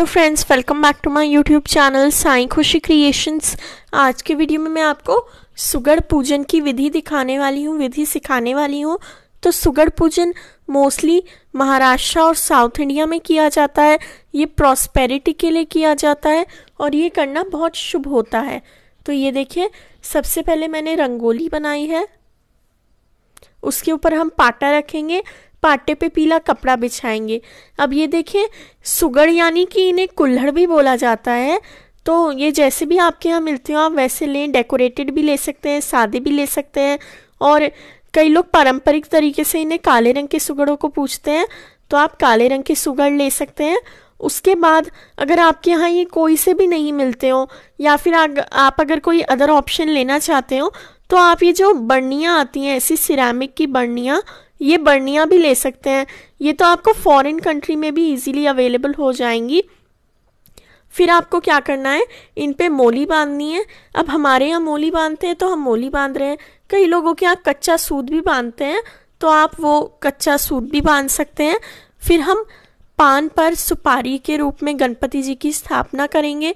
hello friends welcome back to my YouTube channel Sai Khushi creations आज के video में मैं आपको सुगर पूजन की विधि दिखाने वाली हूँ विधि सिखाने वाली हूँ तो सुगर पूजन मोस्टली महाराष्ट्र और साउथ इंडिया में किया जाता है ये प्रॉस्पेरिटी के लिए किया जाता है और ये करना बहुत शुभ होता है तो ये देखिए सबसे पहले मैंने रंगोली बनाई है उसके ऊपर हम पाटा रखेंगे पाटे पे पीला कपड़ा बिछाएंगे अब ये देखिए सुगड़ यानी कि इन्हें कुल्हड़ भी बोला जाता है तो ये जैसे भी आपके यहाँ मिलते हो आप वैसे लें डेकोरेटेड भी ले सकते हैं सादे भी ले सकते हैं और कई लोग पारंपरिक तरीके से इन्हें काले रंग के सुगड़ों को पूछते हैं तो आप काले रंग के सुगड़ ले सकते हैं उसके बाद अगर आपके यहाँ ये कोई से भी नहीं मिलते हो या फिर आग, आप अगर कोई अदर ऑप्शन लेना चाहते हो तो आप ये जो बर्नियाँ आती हैं ऐसी सिरामिक की बर्नियाँ ये बर्नियाँ भी ले सकते हैं ये तो आपको फॉरेन कंट्री में भी इजीली अवेलेबल हो जाएंगी फिर आपको क्या करना है इन पे मोली बांधनी है अब हमारे यहाँ मोली बांधते हैं तो हम मोली बांध रहे हैं कई लोगों के यहाँ कच्चा सूद भी बांधते हैं तो आप वो कच्चा सूद भी बांध सकते हैं फिर हम पान पर सुपारी के रूप में गणपति जी की स्थापना करेंगे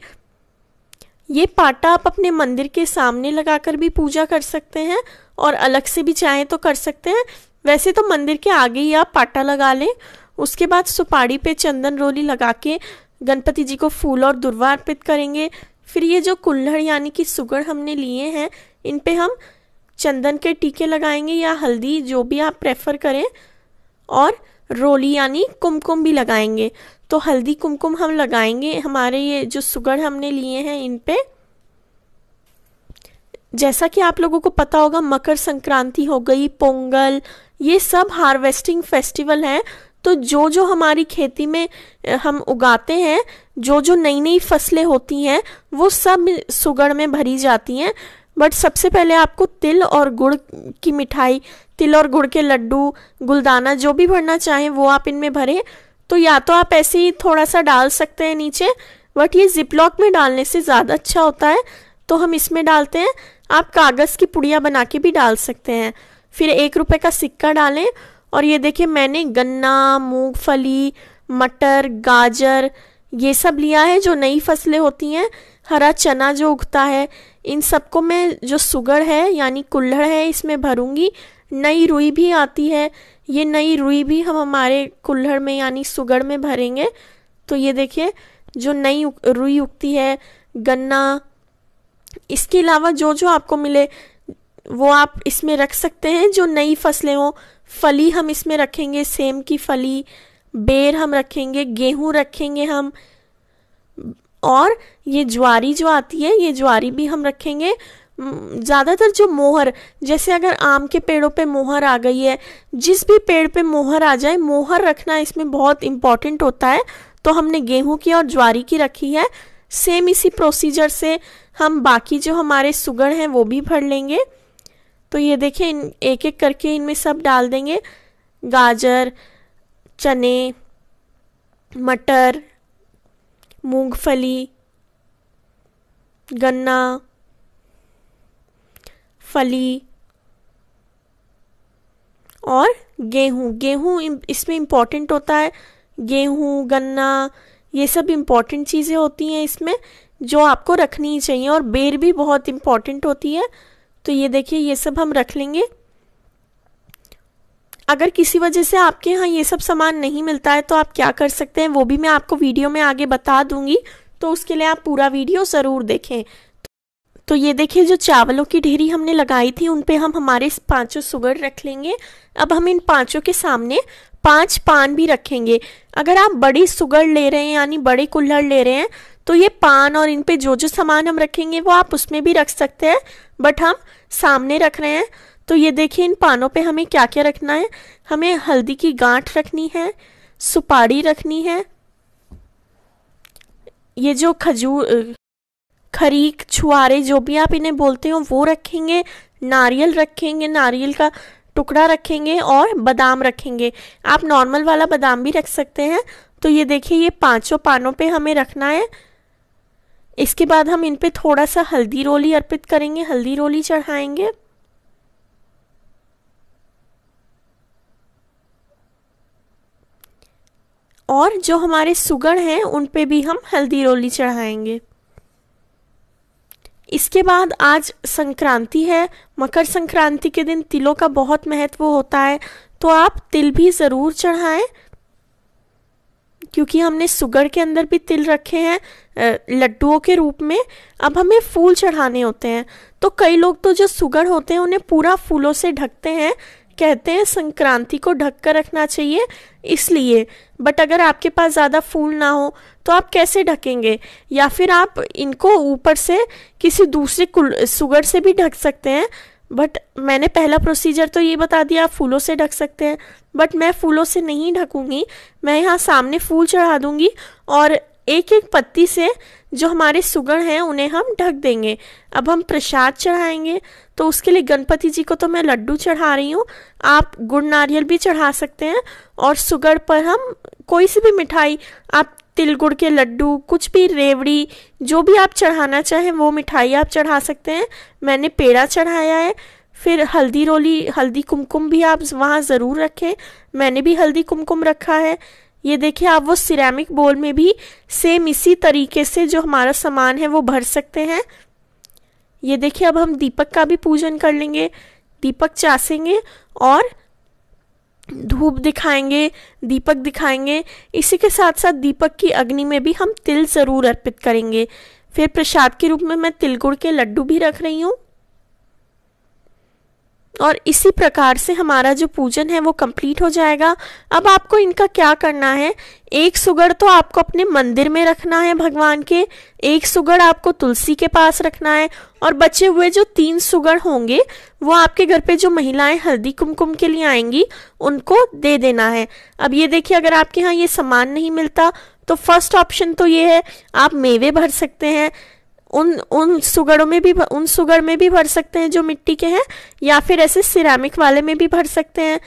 ये पाटा आप अपने मंदिर के सामने लगाकर भी पूजा कर सकते हैं और अलग से भी चाहें तो कर सकते हैं वैसे तो मंदिर के आगे ही आप पाटा लगा लें उसके बाद सुपाड़ी पे चंदन रोली लगा के गणपति जी को फूल और दुर्वा अर्पित करेंगे फिर ये जो कुल्हड़ यानी कि सुगड़ हमने लिए हैं इन पे हम चंदन के टीके लगाएंगे या हल्दी जो भी आप प्रेफर करें और रोली यानी कुमकुम भी लगाएंगे तो हल्दी कुमकुम हम लगाएंगे हमारे ये जो सुगड़ हमने लिए हैं इन पे जैसा कि आप लोगों को पता होगा मकर संक्रांति हो गई पोंगल ये सब हार्वेस्टिंग फेस्टिवल हैं तो जो जो हमारी खेती में हम उगाते हैं जो जो नई नई फसलें होती हैं वो सब सुगड़ में भरी जाती हैं बट सबसे पहले आपको तिल और गुड़ की मिठाई तिल और गुड़ के लड्डू गुलदाना जो भी भरना चाहें वो आप इनमें भरें तो या तो आप ऐसे ही थोड़ा सा डाल सकते हैं नीचे बट ये जिपलॉक में डालने से ज़्यादा अच्छा होता है तो हम इसमें डालते हैं आप कागज़ की पुड़िया बना के भी डाल सकते हैं फिर एक रुपये का सिक्का डालें और ये देखिए मैंने गन्ना मूंगफली मटर गाजर ये सब लिया है जो नई फसलें होती हैं हरा चना जो उगता है इन सबको मैं जो सुगड़ है यानी कुल्हड़ है इसमें भरूंगी नई रुई भी आती है ये नई रुई भी हम हमारे कुल्हड़ में यानी सुगड़ में भरेंगे तो ये देखिए जो नई रुई उगती है गन्ना इसके अलावा जो जो आपको मिले वो आप इसमें रख सकते हैं जो नई फसलें हों फली हम इसमें रखेंगे सेम की फली बेर हम रखेंगे गेहूं रखेंगे हम और ये ज्वारी जो आती है ये ज्वारी भी हम रखेंगे ज़्यादातर जो मोहर जैसे अगर आम के पेड़ों पे मोहर आ गई है जिस भी पेड़ पे मोहर आ जाए मोहर रखना इसमें बहुत इम्पॉर्टेंट होता है तो हमने गेहूं की और ज्वारी की रखी है सेम इसी प्रोसीजर से हम बाकी जो हमारे सुगड़ हैं वो भी भर लेंगे तो ये देखिए एक एक करके इनमें सब डाल देंगे गाजर चने मटर मूंगफली गन्ना फली और गेहूँ गेहूँ इसमें इम्पॉर्टेंट होता है गेहूँ गन्ना ये सब इम्पॉर्टेंट चीज़ें होती हैं इसमें जो आपको रखनी चाहिए और बेर भी बहुत इम्पॉर्टेंट होती है तो ये देखिए ये सब हम रख लेंगे अगर किसी वजह से आपके यहाँ ये सब सामान नहीं मिलता है तो आप क्या कर सकते हैं वो भी मैं आपको वीडियो में आगे बता दूंगी तो उसके लिए आप पूरा वीडियो ज़रूर देखें तो ये देखिए जो चावलों की ढेरी हमने लगाई थी उन पे हम हमारे पांचों सुगर रख लेंगे अब हम इन पांचों के सामने पांच पान भी रखेंगे अगर आप बड़ी सुगर ले रहे हैं यानी बड़े कुल्हड़ ले रहे हैं तो ये पान और इन पे जो जो सामान हम रखेंगे वो आप उसमें भी रख सकते हैं बट हम सामने रख रहे हैं तो ये देखिए इन पानों पे हमें क्या क्या रखना है हमें हल्दी की गांठ रखनी है सुपारी रखनी है ये जो खजूर खरीक छुआरे जो भी आप इन्हें बोलते हो वो रखेंगे नारियल रखेंगे नारियल का टुकड़ा रखेंगे और बादाम रखेंगे आप नॉर्मल वाला बादाम भी रख सकते हैं तो ये देखिए ये पांचों पानों पे हमें रखना है इसके बाद हम इन पे थोड़ा सा हल्दी रोली अर्पित करेंगे हल्दी रोली चढ़ाएंगे और जो हमारे सुगण हैं उन पे भी हम हल्दी रोली चढ़ाएंगे इसके बाद आज संक्रांति है मकर संक्रांति के दिन तिलों का बहुत महत्व होता है तो आप तिल भी ज़रूर चढ़ाएं क्योंकि हमने सुगर के अंदर भी तिल रखे हैं लड्डुओं के रूप में अब हमें फूल चढ़ाने होते हैं तो कई लोग तो जो सुगर होते हैं उन्हें पूरा फूलों से ढकते हैं कहते हैं संक्रांति को ढक कर रखना चाहिए इसलिए बट अगर आपके पास ज़्यादा फूल ना हो तो आप कैसे ढकेंगे या फिर आप इनको ऊपर से किसी दूसरे सुगर से भी ढक सकते हैं बट मैंने पहला प्रोसीजर तो ये बता दिया आप फूलों से ढक सकते हैं बट मैं फूलों से नहीं ढकूंगी मैं यहाँ सामने फूल चढ़ा दूंगी और एक एक पत्ती से जो हमारे सुगण हैं उन्हें हम ढक देंगे अब हम प्रसाद चढ़ाएंगे तो उसके लिए गणपति जी को तो मैं लड्डू चढ़ा रही हूँ आप गुड़ नारियल भी चढ़ा सकते हैं और सुगड़ पर हम कोई सी भी मिठाई आप तिल गुड़ के लड्डू कुछ भी रेवड़ी जो भी आप चढ़ाना चाहें वो मिठाई आप चढ़ा सकते हैं मैंने पेड़ा चढ़ाया है फिर हल्दी रोली हल्दी कुमकुम भी आप वहाँ ज़रूर रखें मैंने भी हल्दी कुमकुम रखा है ये देखिए आप वो सिरेमिक बोल में भी सेम इसी तरीके से जो हमारा सामान है वो भर सकते हैं ये देखिए अब हम दीपक का भी पूजन कर लेंगे दीपक चासेंगे और धूप दिखाएंगे दीपक दिखाएंगे इसी के साथ साथ दीपक की अग्नि में भी हम तिल ज़रूर अर्पित करेंगे फिर प्रसाद के रूप में मैं तिलगुड़ के लड्डू भी रख रही हूँ और इसी प्रकार से हमारा जो पूजन है वो कंप्लीट हो जाएगा अब आपको इनका क्या करना है एक सुगड़ तो आपको अपने मंदिर में रखना है भगवान के एक सुगड़ आपको तुलसी के पास रखना है और बचे हुए जो तीन सुगड़ होंगे वो आपके घर पे जो महिलाएं हल्दी कुमकुम के लिए आएंगी उनको दे देना है अब ये देखिए अगर आपके यहाँ ये सामान नहीं मिलता तो फर्स्ट ऑप्शन तो ये है आप मेवे भर सकते हैं उन उन सुगड़ों में भी उन सुगड़ में भी भर सकते हैं जो मिट्टी के हैं या फिर ऐसे सिरामिक वाले में भी भर सकते हैं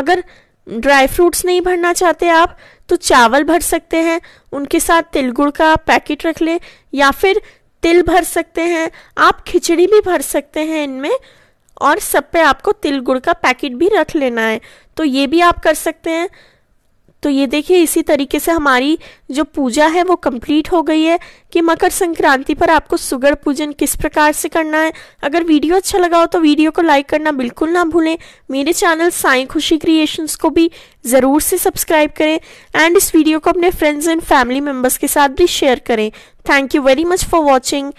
अगर ड्राई फ्रूट्स नहीं भरना चाहते आप तो चावल भर सकते हैं उनके साथ तिलगुड़ का पैकेट रख ले या फिर तिल भर सकते हैं आप खिचड़ी भी भर सकते हैं इनमें और सब पे आपको तिल गुड़ का पैकेट भी रख लेना है तो ये भी आप कर सकते हैं तो ये देखिए इसी तरीके से हमारी जो पूजा है वो कंप्लीट हो गई है कि मकर संक्रांति पर आपको सुगर पूजन किस प्रकार से करना है अगर वीडियो अच्छा लगा हो तो वीडियो को लाइक करना बिल्कुल ना भूलें मेरे चैनल साई खुशी क्रिएशंस को भी ज़रूर से सब्सक्राइब करें एंड इस वीडियो को अपने फ्रेंड्स एंड फैमिली मेम्बर्स के साथ भी शेयर करें thank you very much for watching